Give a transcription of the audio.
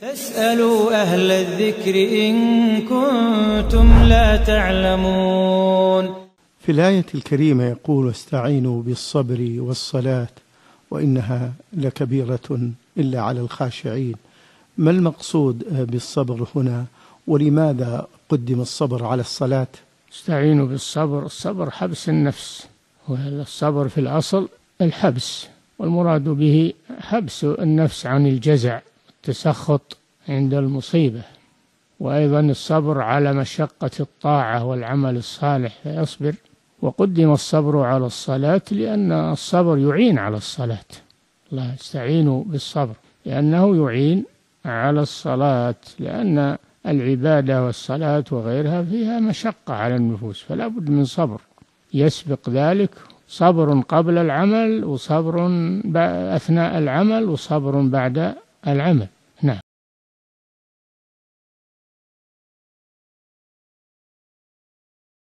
فاسألوا أهل الذكر إن كنتم لا تعلمون في الآية الكريمة يقول استعينوا بالصبر والصلاة وإنها لكبيرة إلا على الخاشعين ما المقصود بالصبر هنا ولماذا قدم الصبر على الصلاة استعينوا بالصبر الصبر حبس النفس والصبر في الأصل الحبس والمراد به حبس النفس عن الجزع التسخط عند المصيبة وأيضا الصبر على مشقة الطاعة والعمل الصالح فيصبر وقدم الصبر على الصلاة لأن الصبر يعين على الصلاة لا استعينوا بالصبر لأنه يعين على الصلاة لأن العبادة والصلاة وغيرها فيها مشقة على النفوس فلا بد من صبر يسبق ذلك صبر قبل العمل وصبر أثناء العمل وصبر بعد العمل